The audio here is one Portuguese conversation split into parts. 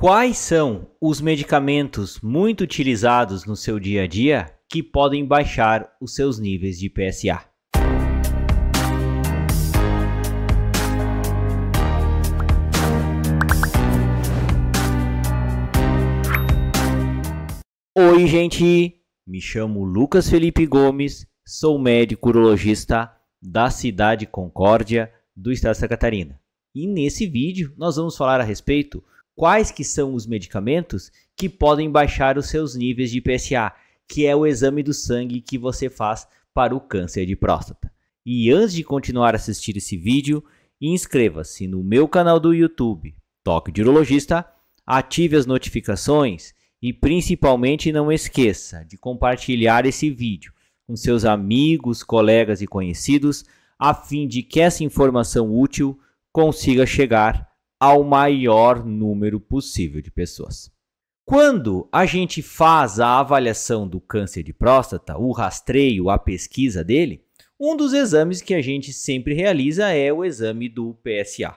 Quais são os medicamentos muito utilizados no seu dia a dia que podem baixar os seus níveis de PSA? Oi, gente! Me chamo Lucas Felipe Gomes, sou médico urologista da cidade Concórdia, do estado de Santa Catarina. E nesse vídeo nós vamos falar a respeito quais que são os medicamentos que podem baixar os seus níveis de PSA, que é o exame do sangue que você faz para o câncer de próstata. E antes de continuar a assistir esse vídeo, inscreva-se no meu canal do YouTube, Toque de Urologista, ative as notificações e principalmente não esqueça de compartilhar esse vídeo com seus amigos, colegas e conhecidos, a fim de que essa informação útil consiga chegar ao maior número possível de pessoas. Quando a gente faz a avaliação do câncer de próstata, o rastreio, a pesquisa dele, um dos exames que a gente sempre realiza é o exame do PSA.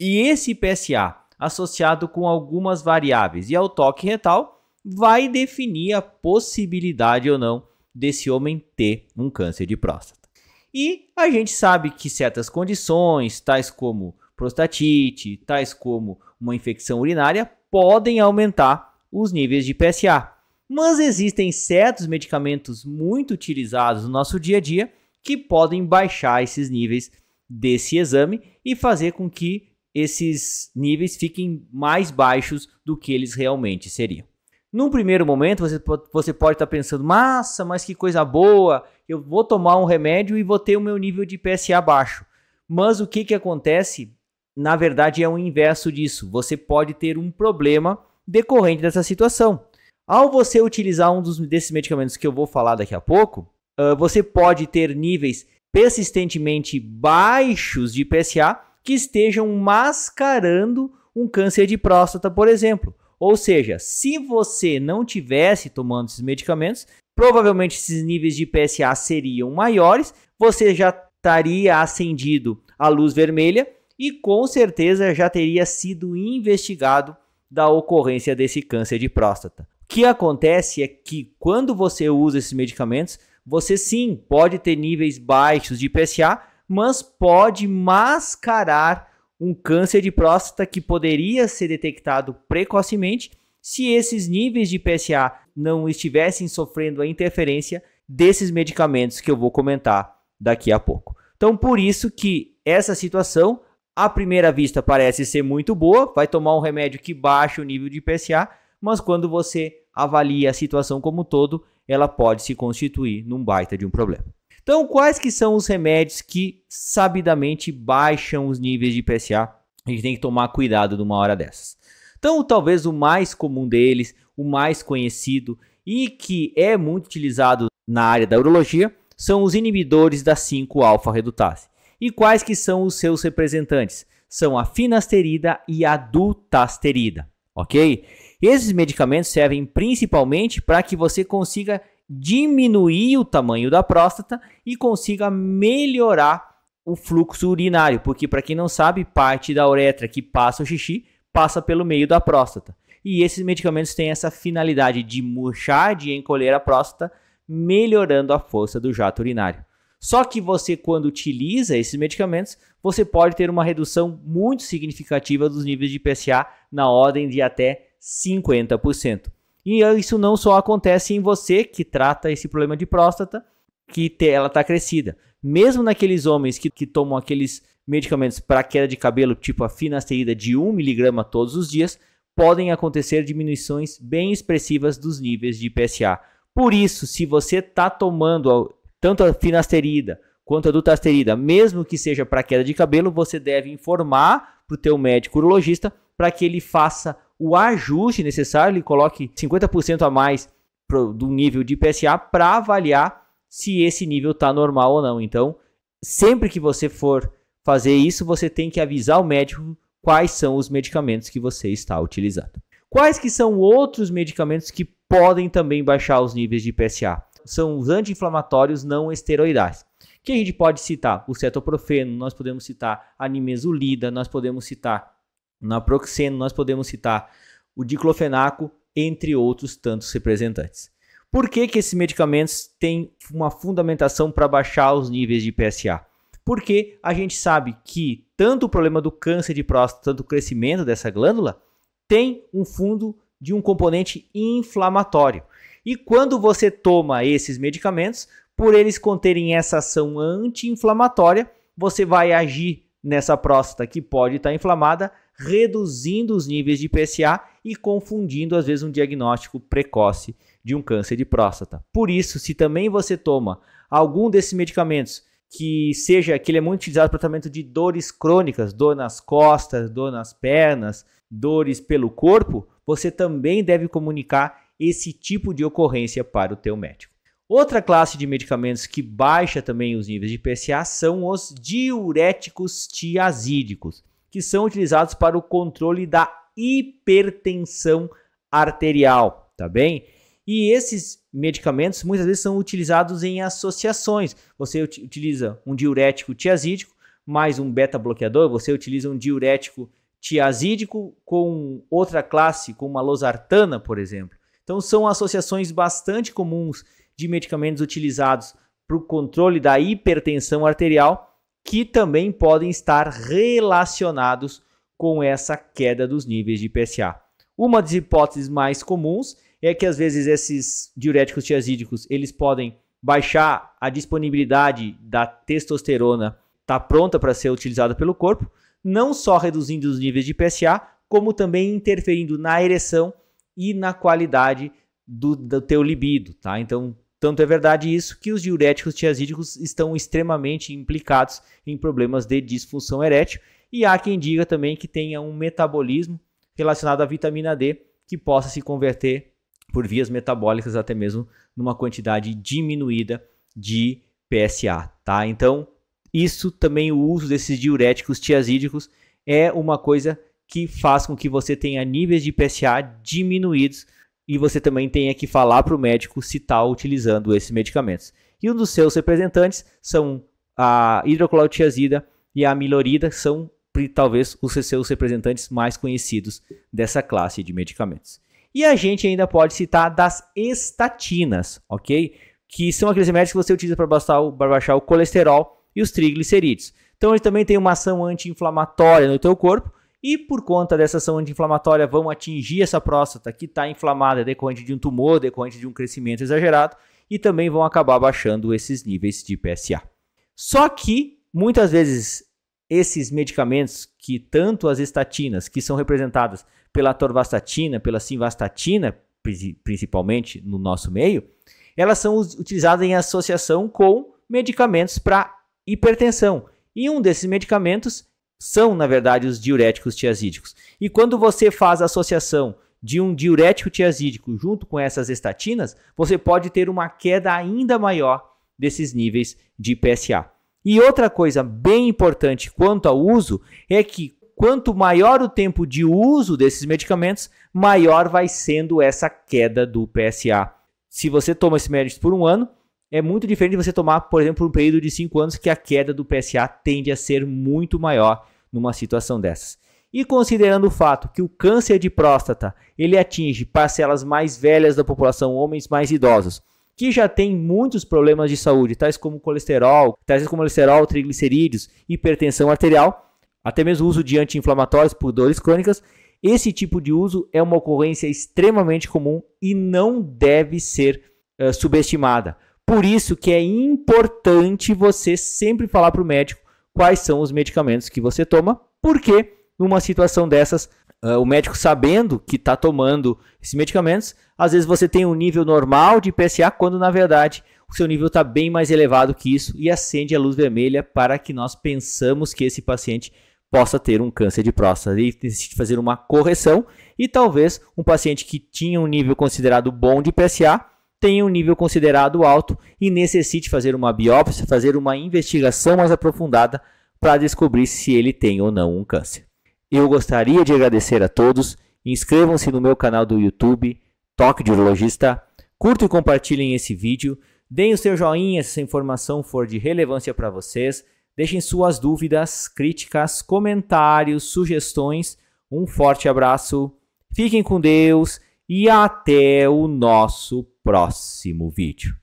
E esse PSA, associado com algumas variáveis e ao toque retal, vai definir a possibilidade ou não desse homem ter um câncer de próstata. E a gente sabe que certas condições, tais como prostatite, tais como uma infecção urinária, podem aumentar os níveis de PSA. Mas existem certos medicamentos muito utilizados no nosso dia a dia que podem baixar esses níveis desse exame e fazer com que esses níveis fiquem mais baixos do que eles realmente seriam. Num primeiro momento, você pode, você pode estar pensando: massa, mas que coisa boa, eu vou tomar um remédio e vou ter o meu nível de PSA baixo. Mas o que, que acontece na verdade é o inverso disso. Você pode ter um problema decorrente dessa situação. Ao você utilizar um dos, desses medicamentos que eu vou falar daqui a pouco, uh, você pode ter níveis persistentemente baixos de PSA que estejam mascarando um câncer de próstata, por exemplo. Ou seja, se você não tivesse tomando esses medicamentos, provavelmente esses níveis de PSA seriam maiores, você já estaria acendido a luz vermelha e com certeza já teria sido investigado da ocorrência desse câncer de próstata. O que acontece é que quando você usa esses medicamentos, você sim pode ter níveis baixos de PSA, mas pode mascarar um câncer de próstata que poderia ser detectado precocemente se esses níveis de PSA não estivessem sofrendo a interferência desses medicamentos que eu vou comentar daqui a pouco. Então, por isso que essa situação à primeira vista parece ser muito boa, vai tomar um remédio que baixa o nível de PSA, mas quando você avalia a situação como um todo, ela pode se constituir num baita de um problema. Então, quais que são os remédios que sabidamente baixam os níveis de PSA? A gente tem que tomar cuidado numa hora dessas. Então, talvez o mais comum deles, o mais conhecido e que é muito utilizado na área da urologia, são os inibidores da 5-alfa redutase. E quais que são os seus representantes? São a finasterida e a dutasterida, ok? Esses medicamentos servem principalmente para que você consiga diminuir o tamanho da próstata e consiga melhorar o fluxo urinário, porque para quem não sabe, parte da uretra que passa o xixi passa pelo meio da próstata. E esses medicamentos têm essa finalidade de murchar, de encolher a próstata, melhorando a força do jato urinário. Só que você, quando utiliza esses medicamentos, você pode ter uma redução muito significativa dos níveis de PSA na ordem de até 50%. E isso não só acontece em você que trata esse problema de próstata, que ela está crescida. Mesmo naqueles homens que, que tomam aqueles medicamentos para queda de cabelo, tipo a finasterida de 1mg todos os dias, podem acontecer diminuições bem expressivas dos níveis de PSA. Por isso, se você está tomando tanto a finasterida quanto a dutasterida, mesmo que seja para queda de cabelo, você deve informar para o teu médico urologista para que ele faça o ajuste necessário, ele coloque 50% a mais pro, do nível de PSA para avaliar se esse nível está normal ou não. Então, sempre que você for fazer isso, você tem que avisar o médico quais são os medicamentos que você está utilizando. Quais que são outros medicamentos que podem também baixar os níveis de PSA? são os anti-inflamatórios não esteroidais. Que a gente pode citar o cetoprofeno, nós podemos citar a nimesulida, nós podemos citar o naproxeno, nós podemos citar o diclofenaco, entre outros tantos representantes. Por que, que esses medicamentos têm uma fundamentação para baixar os níveis de PSA? Porque a gente sabe que tanto o problema do câncer de próstata, tanto o crescimento dessa glândula, tem um fundo de um componente inflamatório. E quando você toma esses medicamentos, por eles conterem essa ação anti-inflamatória, você vai agir nessa próstata que pode estar inflamada, reduzindo os níveis de PSA e confundindo às vezes um diagnóstico precoce de um câncer de próstata. Por isso, se também você toma algum desses medicamentos que seja que ele é muito utilizado para tratamento de dores crônicas, dor nas costas, dor nas pernas, dores pelo corpo, você também deve comunicar esse tipo de ocorrência para o teu médico. Outra classe de medicamentos que baixa também os níveis de PSA são os diuréticos tiazídicos, que são utilizados para o controle da hipertensão arterial, tá bem? E esses medicamentos muitas vezes são utilizados em associações. Você utiliza um diurético tiazídico mais um beta bloqueador, você utiliza um diurético tiazídico com outra classe, com uma losartana, por exemplo. Então, são associações bastante comuns de medicamentos utilizados para o controle da hipertensão arterial que também podem estar relacionados com essa queda dos níveis de PSA. Uma das hipóteses mais comuns é que às vezes esses diuréticos tiazídicos, eles podem baixar a disponibilidade da testosterona tá pronta para ser utilizada pelo corpo, não só reduzindo os níveis de PSA, como também interferindo na ereção e na qualidade do, do teu libido, tá? Então, tanto é verdade isso que os diuréticos tiazídicos estão extremamente implicados em problemas de disfunção erétil e há quem diga também que tenha um metabolismo relacionado à vitamina D que possa se converter por vias metabólicas até mesmo numa quantidade diminuída de PSA, tá? Então, isso também o uso desses diuréticos tiazídicos é uma coisa que faz com que você tenha níveis de PSA diminuídos e você também tenha que falar para o médico se está utilizando esses medicamentos. E um dos seus representantes são a hidroclorotiazida e a que são talvez os seus representantes mais conhecidos dessa classe de medicamentos. E a gente ainda pode citar das estatinas, ok? Que são aqueles remédios que você utiliza para baixar, baixar o colesterol e os triglicerídeos. Então ele também tem uma ação anti-inflamatória no teu corpo, e por conta dessa ação anti-inflamatória, vão atingir essa próstata que está inflamada, decorrente de um tumor, decorrente de um crescimento exagerado, e também vão acabar baixando esses níveis de PSA. Só que muitas vezes esses medicamentos que tanto as estatinas, que são representadas pela torvastatina, pela simvastatina, principalmente no nosso meio, elas são utilizadas em associação com medicamentos para hipertensão. E um desses medicamentos são, na verdade, os diuréticos tiazídicos. E quando você faz a associação de um diurético tiazídico junto com essas estatinas, você pode ter uma queda ainda maior desses níveis de PSA. E outra coisa bem importante quanto ao uso é que quanto maior o tempo de uso desses medicamentos, maior vai sendo essa queda do PSA. Se você toma esse médico por um ano, é muito diferente de você tomar, por exemplo, um período de 5 anos que a queda do PSA tende a ser muito maior numa situação dessas. E considerando o fato que o câncer de próstata ele atinge parcelas mais velhas da população, homens mais idosos, que já têm muitos problemas de saúde, tais como colesterol, tais como colesterol, triglicerídeos, hipertensão arterial, até mesmo uso de anti-inflamatórios por dores crônicas, esse tipo de uso é uma ocorrência extremamente comum e não deve ser uh, subestimada. Por isso que é importante você sempre falar para o médico quais são os medicamentos que você toma, porque numa situação dessas, uh, o médico sabendo que está tomando esses medicamentos, às vezes você tem um nível normal de PSA, quando na verdade o seu nível está bem mais elevado que isso e acende a luz vermelha para que nós pensamos que esse paciente possa ter um câncer de próstata e necessite fazer uma correção e talvez um paciente que tinha um nível considerado bom de PSA tenha um nível considerado alto e necessite fazer uma biópsia, fazer uma investigação mais aprofundada para descobrir se ele tem ou não um câncer. Eu gostaria de agradecer a todos. Inscrevam-se no meu canal do YouTube, Toque de Urologista. Curtam e compartilhem esse vídeo. Deem o seu joinha se essa informação for de relevância para vocês. Deixem suas dúvidas, críticas, comentários, sugestões. Um forte abraço, fiquem com Deus e até o nosso próximo vídeo.